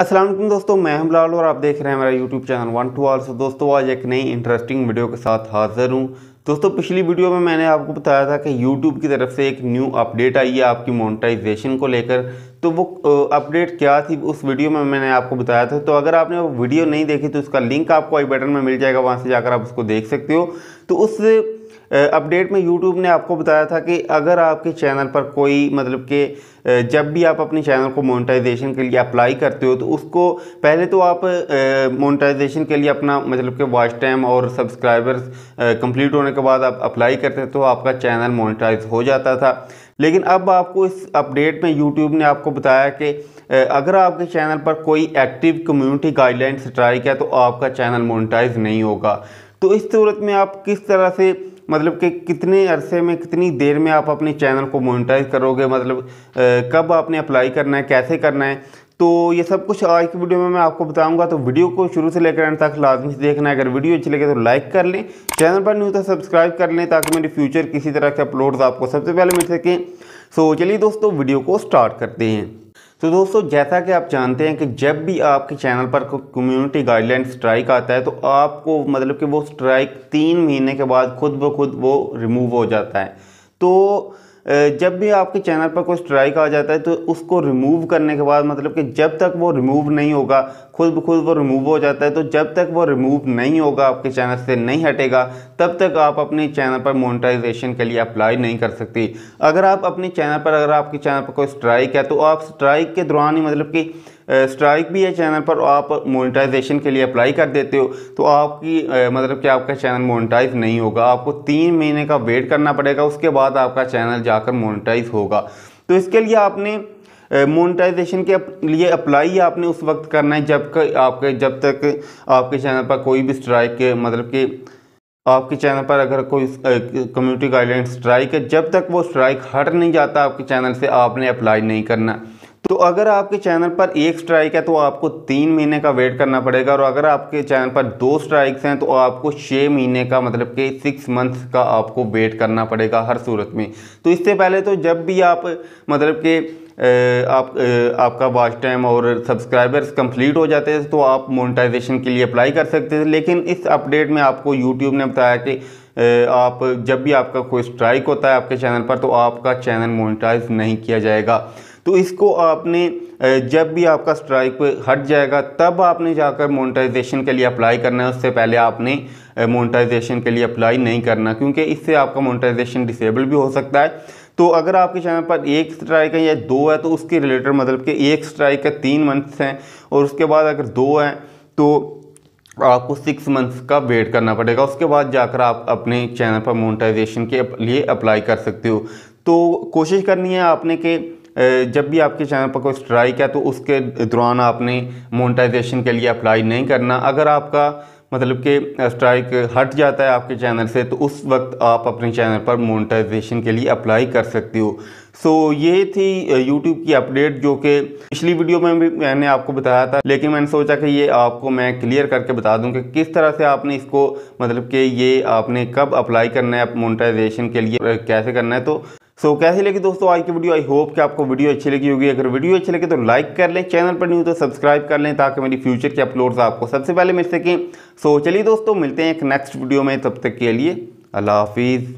असलम दोस्तों मैं हम लाल और आप देख रहे हैं मेरा YouTube channel one two also दोस्तों आज एक नई इंटरेस्टिंग वीडियो के साथ हाजिर हूँ दोस्तों पिछली वीडियो में मैंने आपको बताया था कि YouTube की तरफ से एक न्यू अपडेट आई है आपकी मोनेटाइजेशन को लेकर तो वो अपडेट क्या थी उस वीडियो में मैंने आपको बताया था तो अगर आपने वो वीडियो नहीं देखी तो उसका लिंक आपको आई बटन में मिल जाएगा वहाँ से जाकर आप उसको देख सकते हो तो उस अपडेट में यूट्यूब ने आपको बताया था कि अगर आपके चैनल पर कोई मतलब के जब भी आप अपने चैनल को मोनेटाइजेशन के लिए अप्लाई करते हो तो उसको पहले तो आप मोनेटाइजेशन के लिए अपना मतलब के वॉच टाइम और सब्सक्राइबर्स कंप्लीट होने के बाद आप अप्लाई करते तो आपका चैनल मोनेटाइज हो जाता था लेकिन अब आपको इस अपडेट में यूट्यूब ने आपको बताया कि अगर आपके चैनल पर कोई एक्टिव कम्यूनिटी गाइडलाइन स्ट्राइक है तो आपका चैनल मोनिटाइज नहीं होगा तो इस सूरत में आप किस तरह से मतलब कि कितने अरसे में कितनी देर में आप अपने चैनल को मोनिटाइज करोगे मतलब कब आपने अप्लाई करना है कैसे करना है तो ये सब कुछ आज की वीडियो में मैं आपको बताऊंगा तो वीडियो को शुरू से लेकर अंत तक लाजमी से देखना है अगर वीडियो अच्छी लगे तो लाइक कर लें चैनल पर न्यूज़ तो सब्सक्राइब कर लें ताकि मेरे फ्यूचर किसी तरह के अपलोड्स आपको सबसे पहले मिल सकें सो चलिए दोस्तों वीडियो को स्टार्ट करते हैं तो दोस्तों जैसा कि आप जानते हैं कि जब भी आपके चैनल पर कम्युनिटी गाइडलाइन स्ट्राइक आता है तो आपको मतलब कि वो स्ट्राइक तीन महीने के बाद खुद ब खुद वो रिमूव हो जाता है तो जब भी आपके चैनल पर कोई स्ट्राइक आ जाता है तो उसको रिमूव करने के बाद मतलब कि जब तक वो रिमूव नहीं होगा खुद ब खुद वो रिमूव हो जाता है तो जब तक वो रिमूव नहीं होगा आपके चैनल से नहीं हटेगा तब तक आप अपने चैनल पर मोनेटाइजेशन के लिए अप्लाई नहीं कर सकती अगर आप अपने चैनल पर अगर आपके चैनल पर कोई स्ट्राइक है तो आप स्ट्राइक के दौरान ही मतलब कि स्ट्राइक भी है चैनल पर आप मोनेटाइजेशन के लिए अप्लाई कर देते हो तो आपकी मतलब कि आपका चैनल मोनेटाइज नहीं होगा आपको तीन महीने का वेट करना पड़ेगा उसके बाद आपका चैनल जाकर मोनेटाइज होगा तो इसके लिए आपने मोनेटाइजेशन के लिए अप्लाई आपने उस वक्त करना है जब आपके जब तक आपके चैनल पर कोई भी स्ट्राइक मतलब कि आपके चैनल पर अगर कोई कम्युनिटी गाइडलाइन स्ट्राइक है जब तक वो स्ट्राइक हट नहीं जाता आपके चैनल से आपने अप्लाई नहीं करना तो अगर आपके चैनल पर एक स्ट्राइक है तो आपको तीन महीने का वेट करना पड़ेगा और अगर आपके चैनल पर दो स्ट्राइक्स हैं तो आपको छः महीने का मतलब कि सिक्स मंथ्स का आपको वेट करना पड़ेगा हर सूरत में तो इससे पहले तो जब भी आप मतलब कि आप आपका वॉच टाइम और सब्सक्राइबर्स कंप्लीट हो जाते हैं तो आप मोनेटाइजेशन के लिए अप्लाई कर सकते थे लेकिन इस अपडेट में आपको यूट्यूब ने बताया कि आप जब भी आपका कोई स्ट्राइक होता है आपके चैनल पर तो आपका चैनल मोनेटाइज नहीं किया जाएगा तो इसको आपने जब भी आपका स्ट्राइक हट जाएगा तब आपने जाकर मोनेटाइजेशन के लिए अप्लाई करना है उससे पहले आपने मोनेटाइजेशन के लिए अप्लाई नहीं करना क्योंकि इससे आपका मोनेटाइजेशन डिसेबल भी हो सकता है तो अगर आपके चैनल पर एक स्ट्राइक है या दो है तो उसके रिलेटेड मतलब कि एक स्ट्राइक का तीन मंथ्स हैं और उसके बाद अगर दो हैं तो आपको सिक्स मंथ्स का वेट करना पड़ेगा उसके बाद जाकर आप अपने चैनल पर मोनेटाइजेशन के लिए अप्लाई कर सकते हो तो कोशिश करनी है आपने कि जब भी आपके चैनल पर कोई स्ट्राइक है तो उसके दौरान आपने मोनेटाइजेशन के लिए अप्लाई नहीं करना अगर आपका मतलब कि स्ट्राइक हट जाता है आपके चैनल से तो उस वक्त आप अपने चैनल पर मोनेटाइजेशन के लिए अप्लाई कर सकते हो सो so, ये थी यूट्यूब की अपडेट जो कि पिछली वीडियो में भी मैंने आपको बताया था लेकिन मैंने सोचा कि ये आपको मैं क्लियर करके बता दूं कि किस तरह से आपने इसको मतलब कि ये आपने कब अप्लाई करना है मोनेटाइजेशन के लिए कैसे करना है तो सो so, कैसे लगी दोस्तों आज की वीडियो आई होप कि आपको वीडियो अच्छी लगी होगी अगर वीडियो अच्छी लगे तो लाइक कर लें चैनल पर नहीं हो तो सब्सक्राइब कर लें ताकि मेरी फ्यूचर के अपलोड्स आपको सबसे पहले मिल सकें सो so, चलिए दोस्तों मिलते हैं एक नेक्स्ट वीडियो में तब तक के लिए अल्लाह हाफिज़